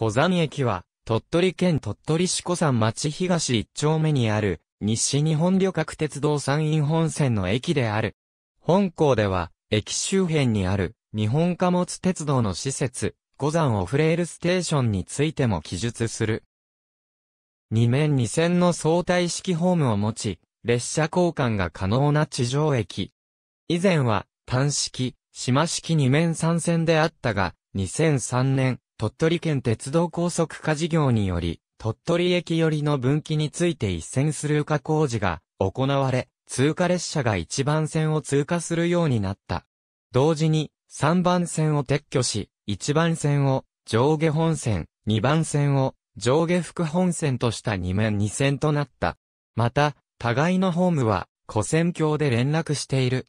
小山駅は、鳥取県鳥取市小山町東一丁目にある、西日本旅客鉄道山陰本線の駅である。本校では、駅周辺にある、日本貨物鉄道の施設、小山オフレールステーションについても記述する。二面二線の相対式ホームを持ち、列車交換が可能な地上駅。以前は、単式、島式二面三線であったが、2003年、鳥取県鉄道高速化事業により、鳥取駅寄りの分岐について一線スルー化工事が行われ、通過列車が1番線を通過するようになった。同時に、3番線を撤去し、1番線を上下本線、2番線を上下副本線とした2面2線となった。また、互いのホームは、古線橋で連絡している。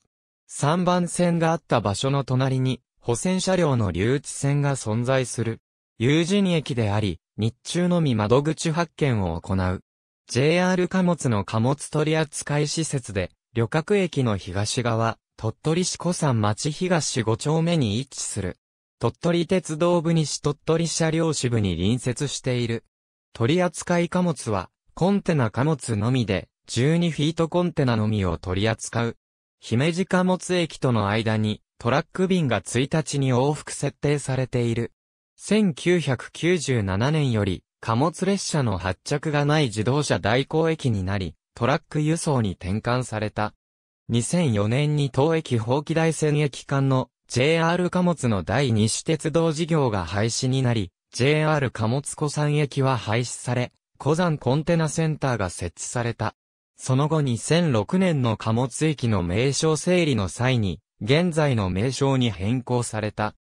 3番線があった場所の隣に、保線車両の留置線が存在する。有事に駅であり、日中のみ窓口発見を行う。JR 貨物の貨物取扱施設で、旅客駅の東側、鳥取市古山町東5丁目に位置する。鳥取鉄道部西鳥取車両支部に隣接している。取扱貨物は、コンテナ貨物のみで、12フィートコンテナのみを取り扱う。姫路貨物駅との間に、トラック便が1日に往復設定されている。1997年より貨物列車の発着がない自動車代行駅になり、トラック輸送に転換された。2004年に当駅放棄大線駅間の JR 貨物の第二種鉄道事業が廃止になり、JR 貨物湖山駅は廃止され、湖山コンテナセンターが設置された。その後2006年の貨物駅の名称整理の際に、現在の名称に変更された。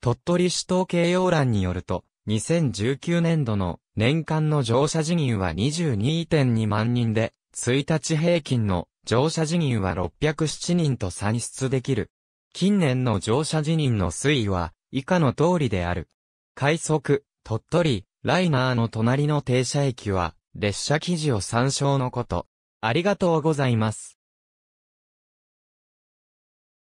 鳥取市統計要欄によると、2019年度の年間の乗車人員は22.2万人で、1日平均の乗車人員は607人と算出できる。近年の乗車人員の推移は、以下の通りである。快速、鳥取、ライナーの隣の停車駅は、列車記事を参照のこと。ありがとうございます。